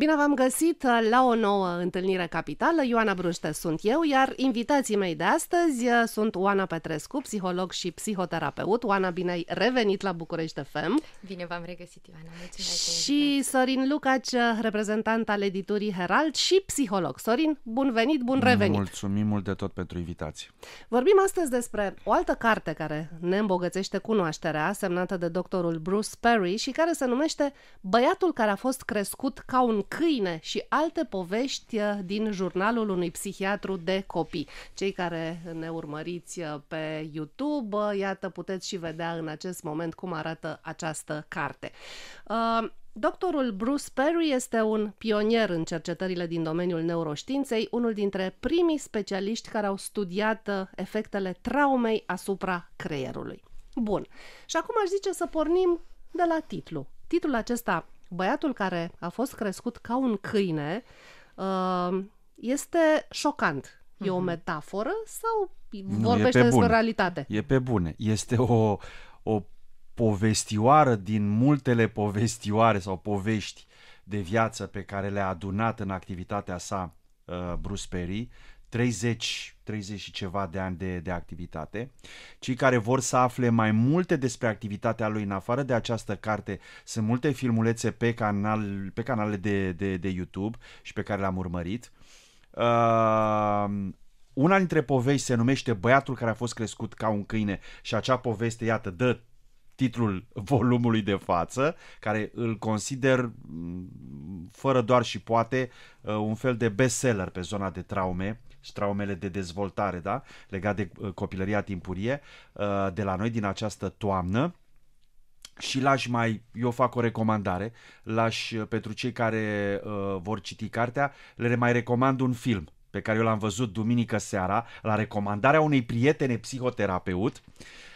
Bine v-am găsit la o nouă întâlnire capitală. Ioana Bruște sunt eu, iar invitații mei de astăzi uh, sunt Oana Petrescu, psiholog și psihoterapeut. Oana, bine ai revenit la București FM. Bine v-am regăsit, Ioana. Mulțumesc și Sorin Lucaci, uh, reprezentant al editurii Herald și psiholog. Sorin, bun venit, bun revenit. Mulțumim mult de tot pentru invitație. Vorbim astăzi despre o altă carte care ne îmbogățește cunoașterea, semnată de doctorul Bruce Perry și care se numește Băiatul care a fost crescut ca un Câine și alte povești uh, din jurnalul unui psihiatru de copii. Cei care ne urmăriți uh, pe YouTube, uh, iată, puteți și vedea în acest moment cum arată această carte. Doctorul Bruce Perry este un pionier în cercetările din domeniul neuroștiinței, unul dintre primii specialiști care au studiat efectele traumei asupra creierului. Bun. Și acum aș zice să pornim de la titlu. Titlul acesta Băiatul care a fost crescut ca un câine uh, este șocant. E o mhm. metaforă sau vorbește nu, pe despre realitate? E pe bune. Este o, o povestioară din multele povestioare sau povești de viață pe care le-a adunat în activitatea sa uh, Bruce Perry. Uh, 30, 30 și ceva de ani de, de activitate. Cei care vor să afle mai multe despre activitatea lui în afară de această carte, sunt multe filmulețe pe, canal, pe canale de, de, de YouTube și pe care le-am urmărit. Uh, una dintre povești se numește Băiatul care a fost crescut ca un câine și acea poveste, iată, dă titlul volumului de față, care îl consider, mm, fără doar și poate, uh, un fel de bestseller pe zona de traume și traumele de dezvoltare, da? legat de uh, copilăria timpurie, uh, de la noi din această toamnă și l-aș mai, eu fac o recomandare, l-aș, uh, pentru cei care vor citi cartea, le mai recomand un film pe care eu l-am văzut duminică seara la recomandarea unei prietene psihoterapeut,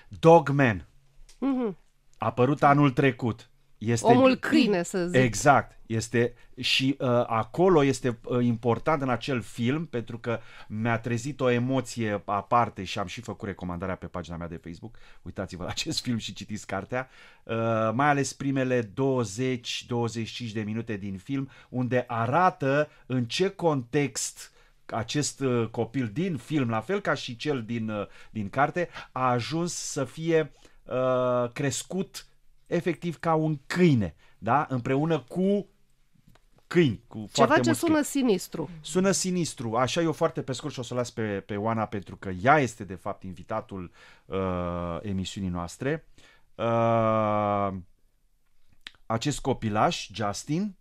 Dogman. Mm-hmm. A apărut anul trecut. Este, Omul câine, să zic. Exact. Este, și uh, acolo este uh, important în acel film pentru că mi-a trezit o emoție aparte și am și făcut recomandarea pe pagina mea de Facebook. Uitați-vă la acest film și citiți cartea. Uh, mai ales primele 20-25 de minute din film unde arată în ce context acest uh, copil din film, la fel ca și cel din, uh, din carte, a ajuns să fie uh, crescut efectiv ca un câine, da? împreună cu câini. Cu Ceva foarte ce sună câini. sinistru. Sună sinistru. Așa eu foarte pe scurt și o să las pe, pe Oana pentru că ea este de fapt invitatul uh, emisiunii noastre. Uh, acest copilaș, Justin,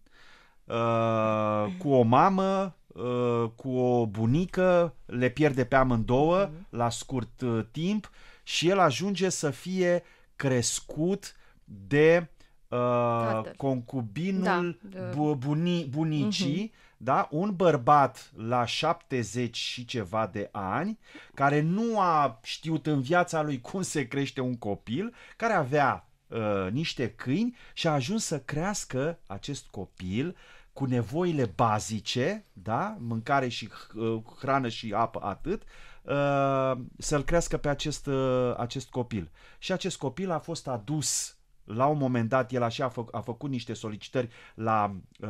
uh, cu o mamă, uh, cu o bunică, le pierde pe amândouă uh-huh. la scurt uh, timp și el ajunge să fie crescut uh, de uh, concubinul da, de... buni- bunicii, uh-huh. da? un bărbat la 70 și ceva de ani, care nu a știut în viața lui cum se crește un copil, care avea uh, niște câini și a ajuns să crească acest copil cu nevoile bazice, da? mâncare și uh, hrană și apă, atât, uh, să-l crească pe acest, uh, acest copil. Și acest copil a fost adus la un moment dat el așa a, fă, a făcut niște solicitări la uh,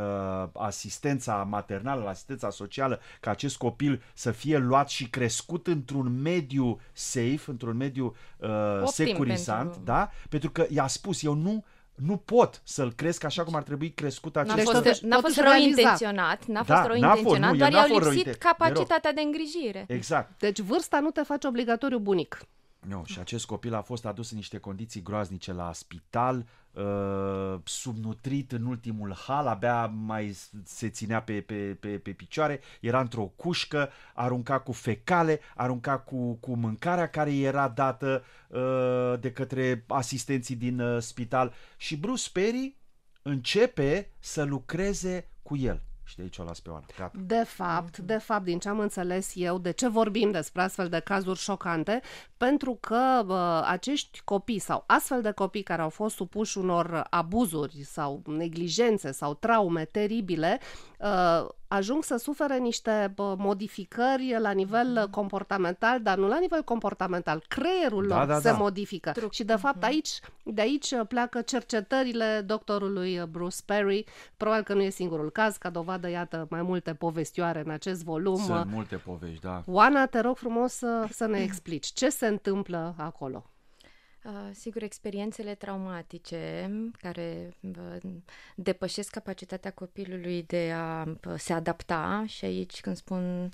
asistența maternală, la asistența socială, ca acest copil să fie luat și crescut într-un mediu safe, într-un mediu uh, securizant, pentru... da? Pentru că i-a spus, eu nu nu pot să-l cresc așa cum ar trebui crescut acest N-a fost, n-a fost rău intenționat, n-a da, fost rău intenționat, nu, doar i-au lipsit capacitatea de îngrijire. Exact. Deci vârsta nu te face obligatoriu bunic. No, și acest copil a fost adus în niște condiții groaznice la spital, uh, subnutrit în ultimul hal, abia mai se ținea pe, pe, pe, pe picioare, era într-o cușcă, arunca cu fecale, arunca cu, cu mâncarea care era dată uh, de către asistenții din uh, spital și Bruce Perry începe să lucreze cu el și de aici o las pe Oana. Gata. De fapt, de fapt, din ce am înțeles eu, de ce vorbim despre astfel de cazuri șocante, pentru că bă, acești copii sau astfel de copii care au fost supuși unor abuzuri sau neglijențe sau traume teribile, ă, ajung să sufere niște modificări la nivel mhm. comportamental, dar nu la nivel comportamental. Creierul da, lor da, se da. modifică. Truc. Și de fapt mhm. aici, de aici pleacă cercetările doctorului Bruce Perry. Probabil că nu e singurul caz, ca dovadă, iată, mai multe povestioare în acest volum. Sunt multe povești, da. Oana, te rog frumos să, să ne explici ce se întâmplă acolo. Ah, sigur, experiențele traumatice care depășesc capacitatea copilului de a se adapta și aici când spun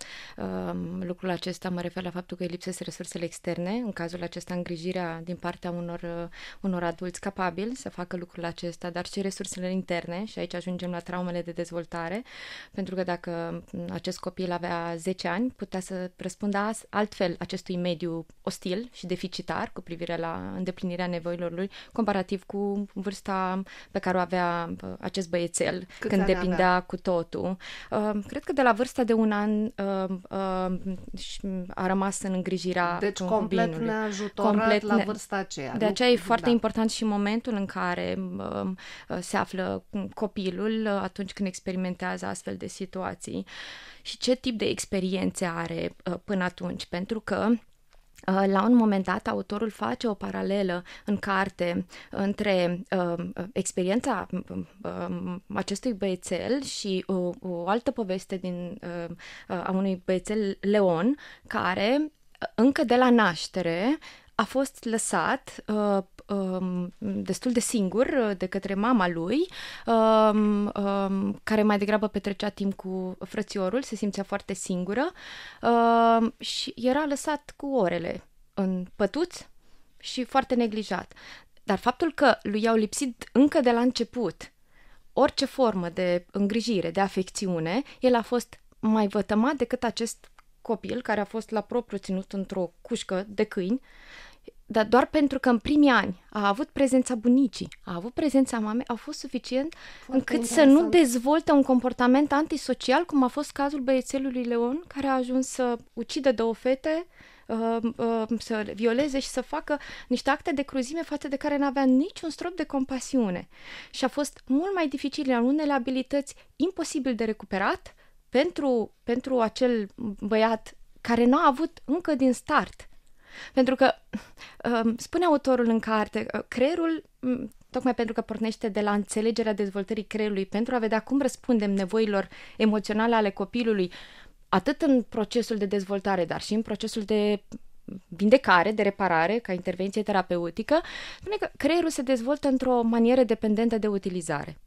lucrul acesta mă refer la faptul că îi lipsesc resursele externe, în cazul acesta îngrijirea din partea unor, unor adulți capabili să facă lucrul acesta, dar și resursele interne și aici ajungem la traumele de dezvoltare, pentru că dacă acest copil avea 10 ani, putea să răspundă altfel acestui mediu ostil și deficitar cu privire la îndeplinirea nevoilor lui, comparativ cu vârsta pe care o avea acest băiețel Cât când depindea avea? cu totul. Uh, cred că de la vârsta de un an uh, uh, a rămas în îngrijirea Deci complet neajutorat complet la vârsta aceea. De aceea e da. foarte da. important și momentul în care se află copilul atunci când experimentează astfel de situații și ce tip de experiențe are până atunci, pentru că Uh, la un moment dat, autorul face o paralelă în carte între uh, experiența uh, uh acestui băiețel și o, uh, o altă poveste din, uh, a unui băiețel Leon, care încă de la naștere a fost lăsat uh, Um, destul de singur uh, de către mama lui, um, um, care mai degrabă petrecea timp cu frățiorul, se simțea foarte singură și era lăsat cu orele în pătuț și foarte neglijat. Dar faptul că lui i-au lipsit încă de la început orice formă de îngrijire, de afecțiune, el a fost mai vătămat decât acest copil care a fost la propriu ținut într-o cușcă de câini uh, dar doar pentru că în primii ani a avut prezența bunicii, a avut prezența mamei, a fost suficient Foarte încât interesant. să nu dezvolte un comportament antisocial, cum a fost cazul băiețelului Leon, care a ajuns să ucidă două fete, uh, uh, să violeze și să facă niște acte de cruzime față de care n-avea niciun strop de compasiune. Și a fost mult mai dificil, în unele abilități imposibil de recuperat pentru, pentru acel băiat care n-a avut încă din start pentru că, um, spune autorul în carte, uh, creierul, tocmai pentru că pornește de la înțelegerea dezvoltării creierului, pentru a vedea cum răspundem nevoilor emoționale ale copilului, atât în procesul de dezvoltare, dar și în procesul de vindecare, de reparare, ca intervenție terapeutică, spune că creierul se dezvoltă într-o manieră dependentă de utilizare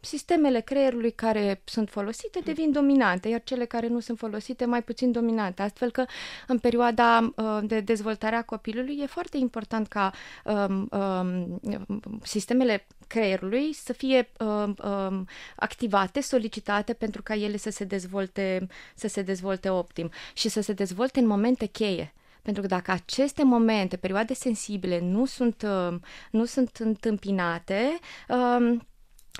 sistemele creierului care sunt folosite hmm. devin dominante, iar cele care nu sunt folosite mai puțin dominante. Astfel că în perioada uh, de dezvoltare a copilului e foarte important ca um, um, sistemele creierului să fie um, um, activate, solicitate pentru ca ele să se dezvolte, să se dezvolte optim și să se dezvolte în momente cheie. Pentru că dacă aceste momente, perioade sensibile, nu sunt, uh, nu sunt întâmpinate, um,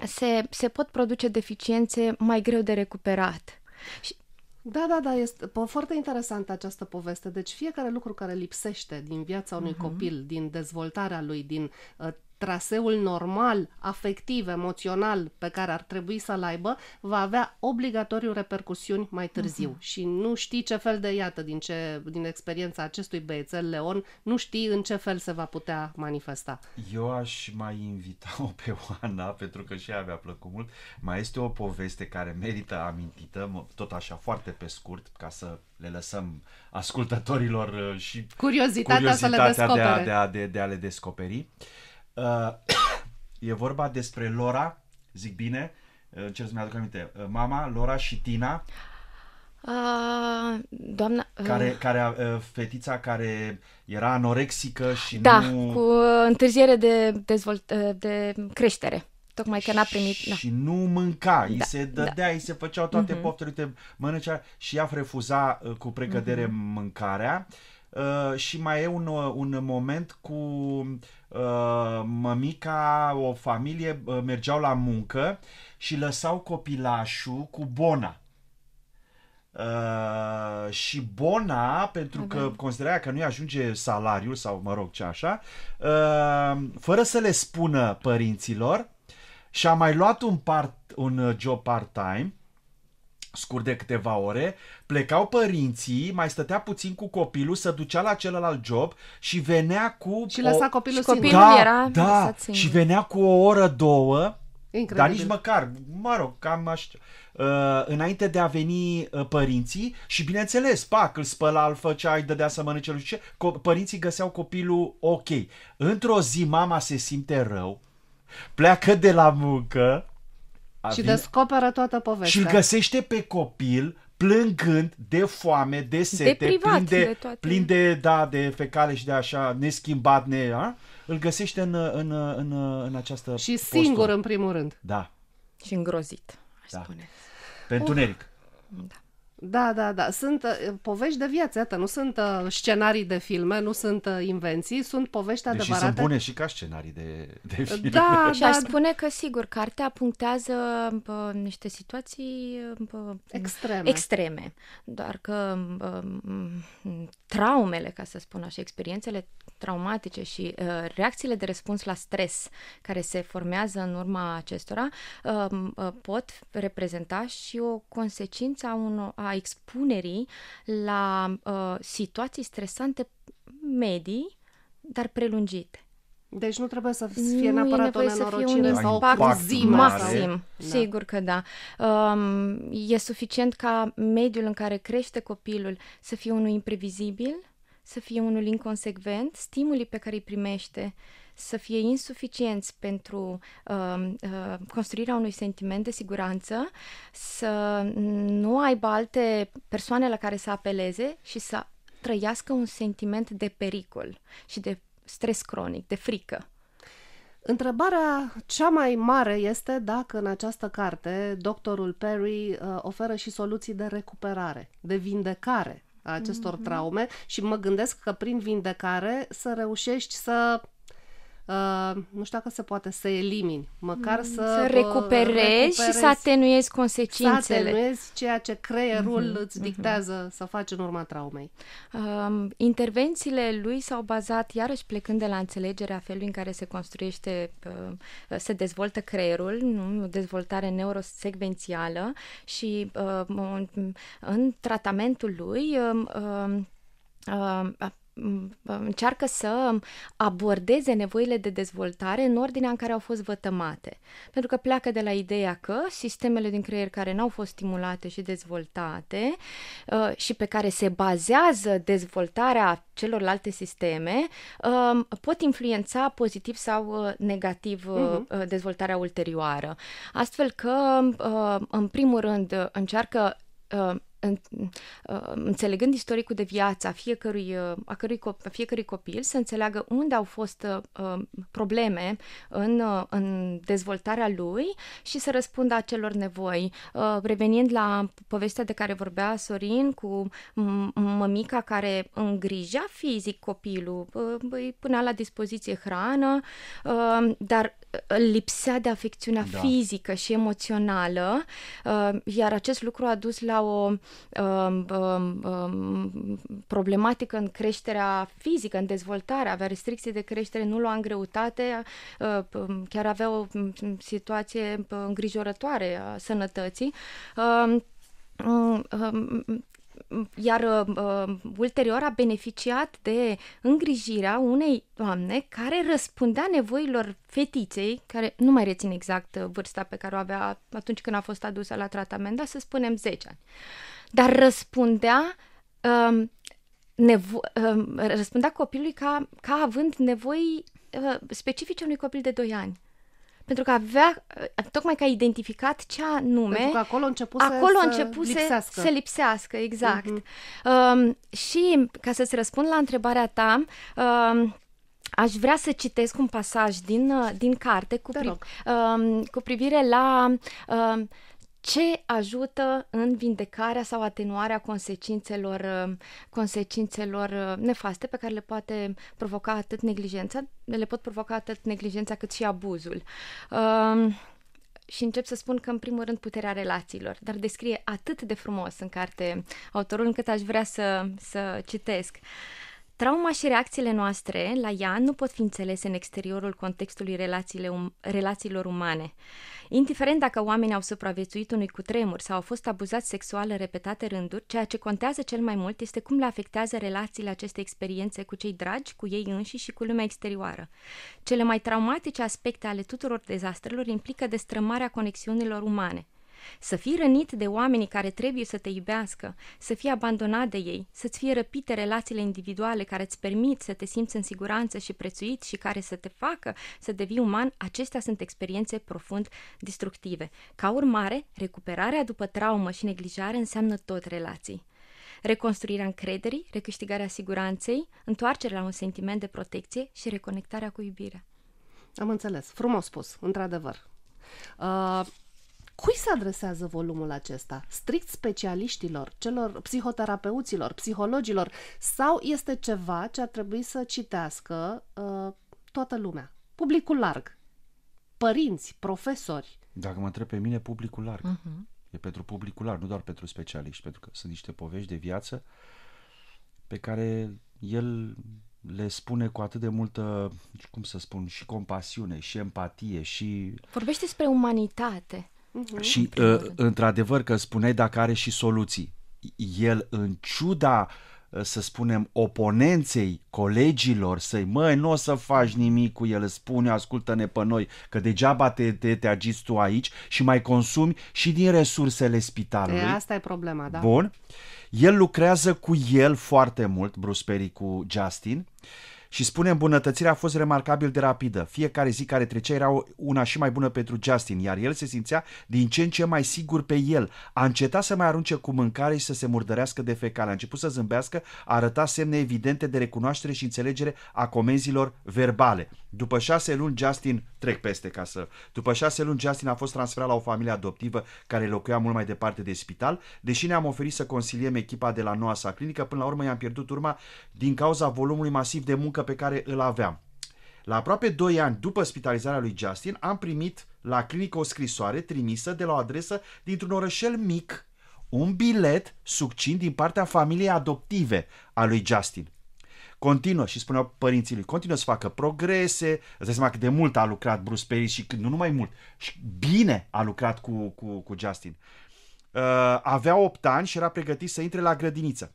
se, se pot produce deficiențe mai greu de recuperat. Și da, da, da, este foarte interesantă această poveste. Deci fiecare lucru care lipsește din viața unui uh-huh. copil, din dezvoltarea lui, din uh, traseul normal, afectiv, emoțional pe care ar trebui să-l aibă, va avea obligatoriu repercusiuni mai târziu. Uh-huh. Și nu știi ce fel de, iată, din, ce, din experiența acestui băiețel Leon, nu știi în ce fel se va putea manifesta. Eu aș mai invita-o pe Oana, pentru că și ea mi-a plăcut mult. Mai este o poveste care merită amintită, tot așa foarte pe scurt, ca să le lăsăm ascultătorilor uh, și curiozitatea, curiozitatea să le De a, de, a, de, de a le descoperi. Uh, Uh, e vorba despre Lora, zic bine, uh, să mi-aduc aminte, uh, mama, Lora și Tina. Uh, doamna... Uh, care, care, uh, fetița care era anorexică și da, nu... cu uh, întârziere de, dezvolt, uh, de creștere. Tocmai că n-a primit... Și da. Și nu mânca, da, îi se da. dădea, da. îi se făceau toate uh-huh. Mhm. poftele, uite, mănâncea și ea refuza uh, cu precădere uh-huh. Mhm. mâncarea. Uh, și mai e un, uh, un moment cu Uh, mămica, o familie uh, mergeau la muncă și lăsau copilașul cu bona. Uh, și bona, pentru că considera că nu-i ajunge salariul sau mă rog ce așa, uh, fără să le spună părinților și a mai luat un, part, un uh, job part-time scurt de câteva ore, plecau părinții, mai stătea puțin cu copilul, se ducea la celălalt job și venea cu... Și lăsa copilul, și copilul Da, era da, și venea cu o oră, două, Incredibil. dar nici măcar, mă rog, cam așa, uh, înainte de a veni uh, părinții și, bineînțeles, pac, îl spăla, îl făcea, îi dădea să mănânce, nu știu ce, Co- părinții găseau copilul ok. Într-o zi mama se simte rău, pleacă de la muncă, și vine... descoperă toată povestea. Și îl găsește pe copil plângând de foame, de sete, de plin, de, de toate. plin de, da, de fecale și de așa, neschimbat, ne, a? îl găsește în, în, în, în această Și postură. singur, în primul rând. Da. Și îngrozit, aș da. spune. Pentru oh. Neric. Da. Da, da, da. Sunt uh, povești de viață, iată, nu sunt uh, scenarii de filme, nu sunt uh, invenții, sunt povești Deși adevărate. sunt bune și ca scenarii de, de da, filme. Da, și da, aș da. spune că, sigur, cartea punctează uh, niște situații uh, uh extreme. extreme. Doar că uh, mm, traumele, ca să spun așa, experiențele traumatice și uh, reacțiile de răspuns la stres care se formează în urma acestora uh, uh, pot reprezenta și o consecință a unor a a expunerii la uh, situații stresante medii, dar prelungite. Deci nu trebuie să fie nu neapărat o să fie un impact sau zi maxim. Da. Sigur că da. Um, e suficient ca mediul în care crește copilul să fie unul imprevizibil, să fie unul inconsecvent, stimulii pe care îi primește uh, să fie insuficienți pentru uh, uh, construirea unui sentiment de siguranță, să nu aibă alte persoane la care să apeleze și să trăiască un sentiment de pericol și de stres cronic, de frică. Întrebarea cea mai mare este dacă în această carte doctorul Perry uh, oferă și soluții de recuperare, de vindecare a acestor mm-hmm. traume și mă gândesc că prin vindecare să reușești să Uh, nu știu dacă se poate să elimini, măcar mm, să... Să recuperezi, recuperezi și să atenuezi consecințele. Să atenuezi ceea ce creierul uh-huh, îți mm-hmm. dictează uh-huh. să faci în urma traumei. Uh, intervențiile lui s-au bazat, iarăși plecând de la înțelegerea felului în care se construiește, uh, se dezvoltă creierul, nu? dezvoltare neurosecvențială și uh, în tratamentul lui... Um, um, uh, uh, încearcă să abordeze nevoile de dezvoltare în ordinea în care au fost vătămate. Pentru că pleacă de la ideea că sistemele din creier care n-au fost stimulate și dezvoltate uh, și pe care se bazează dezvoltarea celorlalte sisteme um, pot influența pozitiv sau uh, negativ uh-huh. dezvoltarea ulterioară. Astfel că, în primul rând, încearcă în, uh, înțelegând istoricul de viață a fiecărui, uh, a cărui, a fiecărui copil, să înțeleagă unde au fost uh, um, probleme în, uh, în dezvoltarea lui și să răspundă acelor nevoi. Uh, revenind la povestea de care vorbea Sorin cu mămica care îngrija fizic copilul, uh, îi punea la dispoziție hrană, dar lipsea de afecțiunea da. fizică și emoțională, iar acest lucru a dus la o um, um, um, problematică în creșterea fizică, în dezvoltare, avea restricții de creștere, nu lua în greutate, uh, um, chiar avea o um, situație uh, îngrijorătoare a sănătății. Um, iar uh, ulterior a beneficiat de îngrijirea unei doamne care răspundea nevoilor fetiței, care nu mai rețin exact uh, vârsta pe care o avea atunci când a fost adusă la tratament, dar să spunem 10 ani. Uh, dar răspundea um, nevo- um, răspundea copilului ca, ca având nevoi uh, specifice unui copil de 2 ani pentru că avea, uh, tocmai că a identificat ce anume. Pentru că acolo începuse, acolo să, începuse lipsească. să lipsească, exact. Uh-huh. Um, și ca să-ți răspund la întrebarea ta, um, aș vrea să citesc un pasaj din, uh, din carte cu, pri, um, cu privire la um, ce ajută în vindecarea sau atenuarea consecințelor, uh, consecințelor uh, nefaste pe care le poate provoca atât neglijența, le pot provoca atât neglijența cât și abuzul. Um, și încep să spun că, în primul rând, puterea relațiilor, dar descrie atât de frumos în carte autorul încât aș vrea să, să citesc. Uh, Trauma și reacțiile noastre la ea nu pot fi înțelese în exteriorul contextului um, relațiilor umane. Indiferent dacă oamenii au supraviețuit unui cutremur sau au fost abuzați sexual în repetate rânduri, ceea ce contează cel mai mult este cum le afectează relațiile acestei experiențe cu cei dragi, cu ei înși și cu lumea exterioară. Cele mai traumatice aspecte ale tuturor dezastrelor implică destrămarea conexiunilor umane – să fii rănit de oamenii care trebuie să te iubească, să fii abandonat de ei, să-ți fie răpite relațiile individuale care îți permit să te simți în siguranță și prețuit și care să te facă să devii uman, acestea sunt experiențe profund destructive. Ca urmare, recuperarea după traumă și neglijare înseamnă tot relații reconstruirea încrederii, recâștigarea siguranței, întoarcerea la un sentiment de protecție și reconectarea cu iubirea. Am înțeles. Frumos spus, într-adevăr. Uh, Cui se adresează volumul acesta? Strict specialiștilor, celor psihoterapeuților, psihologilor sau este ceva ce ar trebui să citească uh, toată lumea? Publicul larg, părinți, profesori. Dacă mă întreb pe mine, publicul larg. Uh-huh. E pentru publicul larg, nu doar pentru specialiști, pentru că sunt niște povești de viață pe care el le spune cu atât de multă, cum să spun, și compasiune, și empatie, și... Vorbește despre umanitate. Uh-huh, și, uh, într-adevăr, că spuneai dacă are și soluții. El, în ciuda uh, să spunem, oponenței colegilor săi, măi, nu o să faci nimic cu el, spune, ascultă-ne pe noi, că degeaba te, te, te agiți tu aici și mai consumi și din resursele spitalului. E, asta e problema, da. Bun. El lucrează cu el foarte mult, Bruce Perry cu Justin. Uh, și spune îmbunătățirea a fost remarcabil de rapidă. Fiecare zi care trecea era una și mai bună pentru Justin, iar el se simțea din ce în ce mai sigur pe el. A încetat să mai arunce cu mâncare și să se murdărească de fecale. A început să zâmbească, arăta semne evidente de recunoaștere și înțelegere a comenzilor verbale. După șase luni, Justin, trec peste ca să... După șase luni, Justin a fost transferat la o familie adoptivă care locuia mult mai departe de spital. Deși ne-am oferit să consiliem echipa de la noua sa clinică, până la urmă i-am pierdut urma din cauza volumului masiv de muncă muncă pe care îl aveam. La aproape 2 ani după spitalizarea lui Justin, am primit la clinică o scrisoare trimisă de la o adresă dintr-un orășel mic, un bilet succint din partea familiei adoptive a lui Justin. Continuă și spuneau părinții lui, continuă să facă progrese, îți dai seama cât de mult a lucrat Bruce Perry și nu numai mult, și bine a lucrat cu, cu, cu Justin. Uh, avea 8 ani și era pregătit să intre la grădiniță.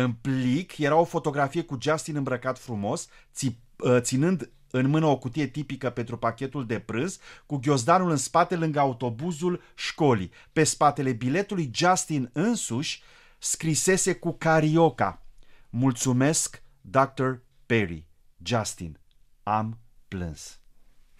În plic era o fotografie cu Justin îmbrăcat frumos, ți, ă, ținând în mână o cutie tipică pentru pachetul de prânz, cu ghiozdanul în spate lângă autobuzul școlii. Pe spatele biletului, Justin însuși scrisese cu carioca. Mulțumesc, Dr. Perry. Justin, am plâns.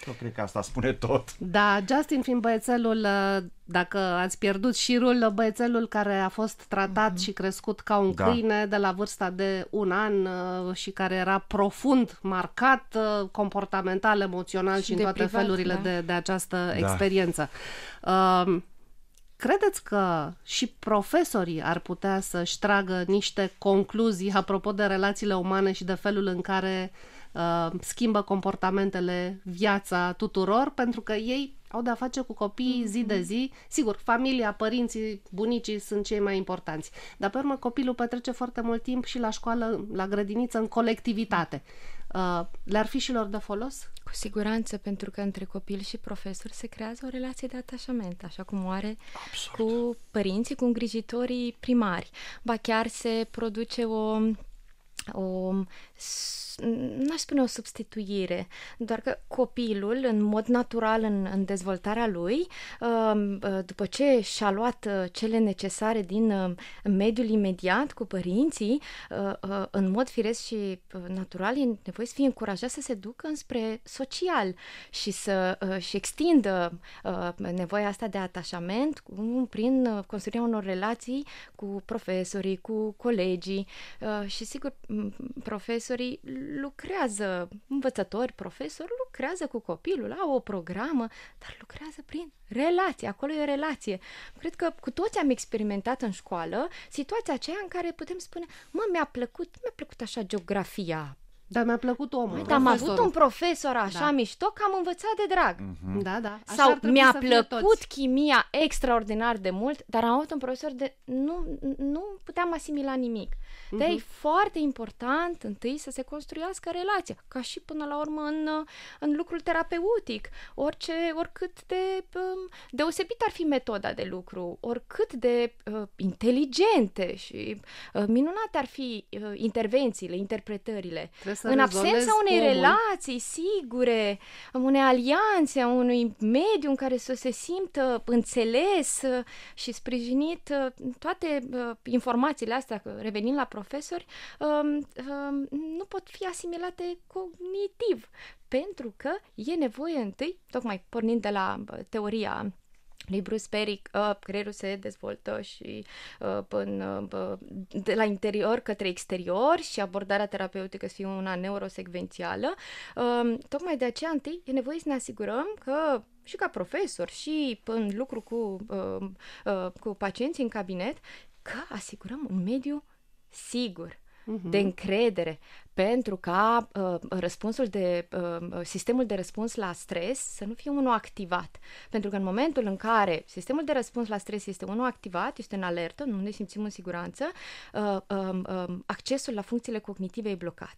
Eu cred că asta spune tot. Da, Justin fiind băiețelul, uh, dacă ați pierdut șirul, uh, băiețelul care a fost tratat mm-hmm. și crescut ca un da. câine de la vârsta de un an uh, și care era profund marcat comportamental, emoțional și, și în toate privat, felurile da. de, de această da. experiență. Uh, Credeți că și profesorii ar putea să-și tragă niște concluzii apropo de relațiile umane și de felul în care uh, uh, schimbă comportamentele, viața tuturor, pentru că ei au de-a face cu copiii zi de mhm. zi. Sigur, familia, părinții, bunicii sunt cei mai importanți. Dar, pe urmă, copilul petrece foarte mult timp și la școală, la grădiniță, în colectivitate. Uh, le-ar fi și lor de folos? Cu siguranță, pentru că între copil și profesor se creează o relație de atașament, așa cum o are Absurd. cu părinții, cu îngrijitorii primari. Ba chiar se produce o o, n-aș spune o substituire, doar că copilul, în mod natural, în, în dezvoltarea lui, um, uh, după ce și-a luat uh, cele necesare din uh, mediul imediat cu părinții, în mod firesc și natural, e nevoie să fie încurajat să se ducă înspre social și să și extindă nevoia asta de atașament prin construirea unor relații cu profesorii, cu colegii și, sigur, profesorii lucrează, învățători, profesori lucrează cu copilul, au o programă, dar lucrează prin relație, acolo e o relație. Cred că cu toți am experimentat în școală situația aceea în care putem spune, mă, mi-a plăcut, mi-a plăcut așa geografia, dar mi-a plăcut omul. Dar am avut un profesor așa da. mișto că am învățat de drag. Mm-hmm. Da, da. Așa Sau mi-a plăcut chimia extraordinar de mult, dar am avut un profesor de... Nu, nu puteam asimila nimic. Uh-huh. De-aia e mhm. foarte important întâi să se construiască relația, ca și până la urmă în, în lucrul terapeutic, orice, oricât de um, deosebit ar fi metoda de lucru, oricât de uh, inteligente și uh, minunate ar fi uh, intervențiile, interpretările. În absența unei omul. relații sigure, unei alianțe, a unui mediu în care să se simtă înțeles și sprijinit, uh, toate uh, informațiile astea, revenind la profesori um, um, nu pot fi asimilate cognitiv, pentru că e nevoie întâi, tocmai pornind de la teoria lui Bruce Perry, uh, creierul se dezvoltă și uh, până uh, de la interior către exterior și abordarea terapeutică să fie una neurosecvențială. Uh, tocmai de aceea, întâi, e nevoie să ne asigurăm că și ca profesor și în lucru cu, uh, uh, cu pacienții în cabinet, că asigurăm un mediu uh, sigur, uh-huh. de încredere, pentru ca uh, răspunsul de uh, sistemul de răspuns la stres să nu fie unul activat. Pentru că în momentul în care sistemul de răspuns la stres este unul activat, este în alertă, nu ne simțim în siguranță, uh, uh, uh, accesul la funcțiile cognitive e blocat.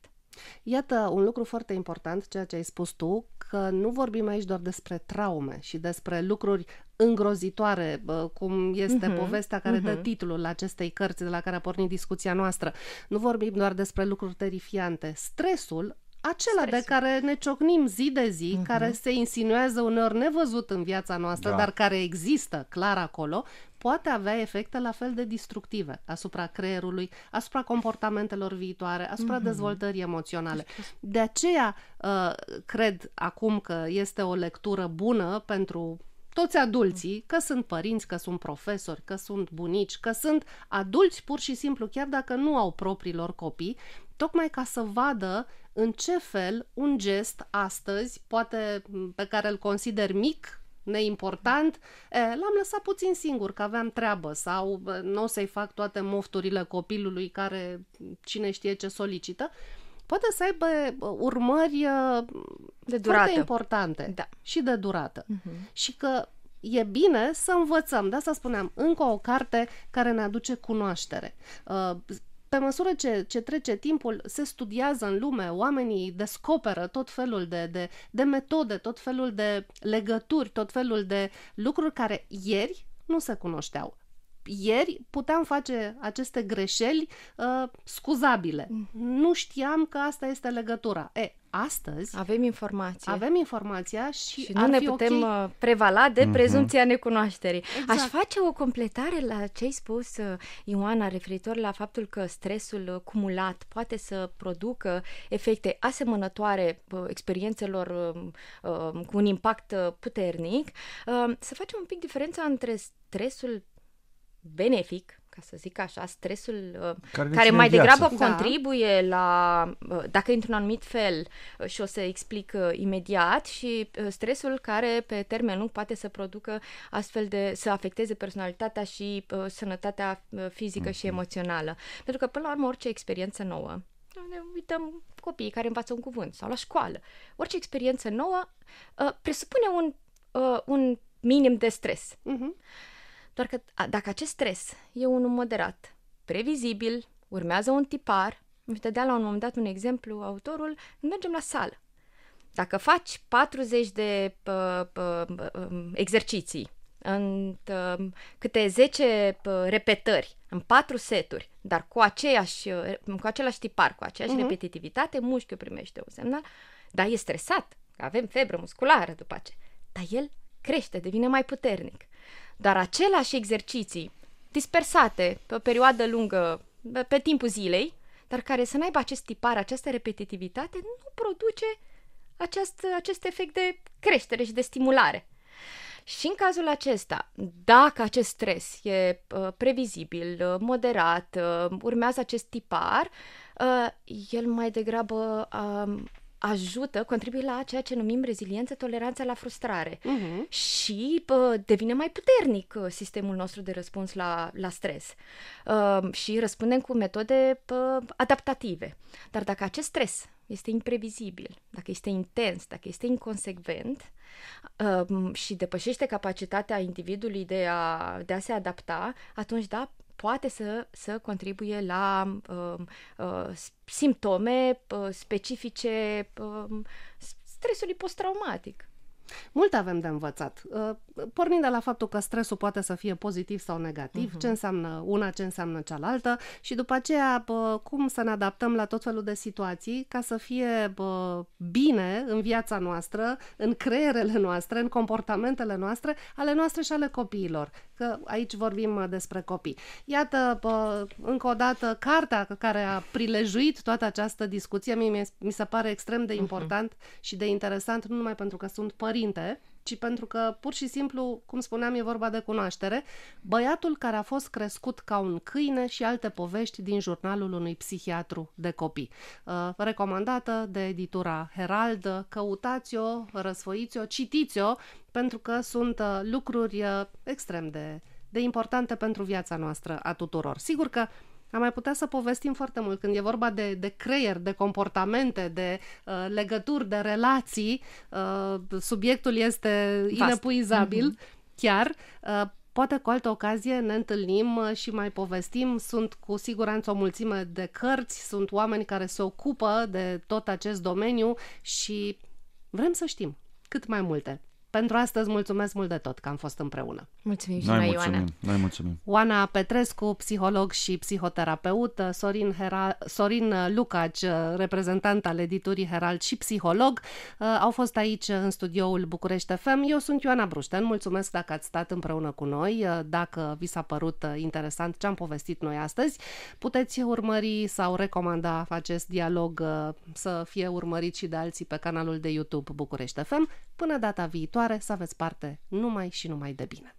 Iată un lucru foarte important, ceea ce ai spus tu, că nu vorbim aici doar despre traume și despre lucruri îngrozitoare, cum este uh-huh, povestea care uh-huh. dă mhm. titlul acestei cărți de la care a pornit discuția noastră. Nu vorbim doar despre lucruri terifiante. Stresul acela stresul. de care ne ciocnim zi de zi, uh-huh. care se insinuează uneori nevăzut în viața noastră, da. dar care există clar acolo, poate avea efecte la fel de destructive asupra creierului, asupra comportamentelor viitoare, asupra mm-hmm. dezvoltării emoționale. Deci de aceea uh, cred acum că este o lectură bună pentru toți adulții, mm. că sunt părinți, că sunt profesori, că sunt bunici, că sunt adulți pur și simplu, chiar dacă nu au propriilor copii, tocmai ca să vadă în ce fel un gest astăzi, poate pe care îl consider mic, neimportant, l-am lăsat puțin singur, că aveam treabă sau nu o să-i fac toate mofturile copilului care cine știe ce solicită, poate să aibă urmări de durată. foarte importante da. și de durată. Uh-huh. Și că e bine să învățăm. De asta spuneam, încă o carte care ne aduce cunoaștere. Ă, pe măsură ce, ce trece timpul, se studiază în lume, oamenii descoperă tot felul de, de, de metode, tot felul de legături, tot felul de lucruri care ieri nu se cunoșteau ieri puteam face aceste greșeli uh, scuzabile. Mm. Nu știam că asta este legătura. E, astăzi avem informația. Avem informația și, și nu ne putem okay. Uh, prevala de mhm. prezumția mm-hmm. necunoașterii. Exact. Aș face o completare la ce ai spus uh, Ioana referitor la faptul că stresul uh, cumulat poate să producă efecte asemănătoare experiențelor um, um, cu un impact puternic. Să facem un pic diferența între stresul benefic, ca să zic așa, stresul uh, care, care mai degrabă viață. Da. contribuie da. la, uh, dacă într-un anumit fel, uh, și o să explic imediat, și stresul care pe termen lung poate să producă astfel de, să afecteze personalitatea și sănătatea fizică mm-hmm. și mhm. emoțională. Pentru că, până la urmă, orice experiență nouă, ne uităm copiii care învață un cuvânt sau la școală, orice experiență nouă presupune un, un minim de stres. Mm-hmm. Doar că dacă acest stres e unul moderat, previzibil, urmează un tipar, îmi dădea la un moment dat un exemplu autorul, mergem la sală. Dacă faci 40 de uh, uh, uh, exerciții în uh, câte 10 uh, repetări, în 4 seturi, dar cu, aceeași, cu același tipar, cu aceeași uh-huh. repetitivitate, mușchiul primește un semnal, dar e stresat, avem febră musculară după aceea, dar el crește, devine mai puternic. Dar aceleași exerciții, dispersate pe o perioadă lungă, pe timpul zilei, dar care să n-aibă acest tipar, această repetitivitate, nu produce acest, acest efect de creștere și de stimulare. Și în cazul acesta, dacă acest stres e uh, previzibil, uh, moderat, uh, urmează acest tipar, uh, el mai degrabă uh, ajută, contribuie la ceea ce numim reziliență, toleranța la frustrare uh-huh. și uh, devine mai puternic uh, sistemul nostru de răspuns la, la stres uh, și răspundem cu metode uh, adaptative. Dar dacă acest stres este imprevizibil, dacă este intens, dacă este inconsecvent uh, și depășește capacitatea individului de a, de a se adapta, atunci da, poate să, să contribuie la um, uh, uh, simptome specifice uh, stresului post-traumatic. Mult avem de învățat. Uh, pornind de la faptul că stresul poate să fie pozitiv sau negativ, uh-huh. ce înseamnă una, ce înseamnă cealaltă și după aceea cum să ne adaptăm la tot felul de situații ca să fie bine în viața noastră, în creierele noastre, în comportamentele noastre, ale noastre și ale copiilor că aici vorbim uh, despre copii. Iată, pă, încă o dată, cartea care a prilejuit toată această discuție mi, mi se pare extrem de mhm. important uh-huh. și de interesant, nu numai pentru că sunt părinte, ci pentru că pur și simplu, cum spuneam, e vorba de cunoaștere, băiatul care a fost crescut ca un câine și alte povești din jurnalul unui psihiatru de copii. Uh, recomandată de editura Herald, căutați-o, răsfoiți-o, citiți-o, pentru că sunt uh, lucruri uh, extrem de de importante pentru viața noastră a tuturor. Sigur că am mai putea să povestim foarte mult când e vorba de, de creier, de comportamente, de uh, legături, de relații. Uh, subiectul este Vast. inepuizabil, mm-hmm. chiar. Uh, Poate cu altă ocazie ne întâlnim uh, și mai povestim. Sunt cu siguranță o mulțime de cărți, sunt oameni care se ocupă de tot acest domeniu și vrem să știm cât mai multe. Pentru astăzi mulțumesc mult de tot că am fost împreună. Mulțumim și noi, noi mulțumim, Ioana. Noi mulțumim. Oana Petrescu, psiholog și psihoterapeut, Sorin, Hera, Sorin Lucaci, reprezentant al editurii Herald și psiholog, uh, au fost aici în studioul București FM. Eu sunt Ioana Brușten, mulțumesc dacă ați stat împreună cu noi, uh, dacă vi s-a părut uh, interesant ce am povestit noi astăzi. Puteți urmări sau recomanda acest dialog să fie urmărit și de alții pe canalul de YouTube București FM. Până data viitoare, să aveți parte numai și numai de bine.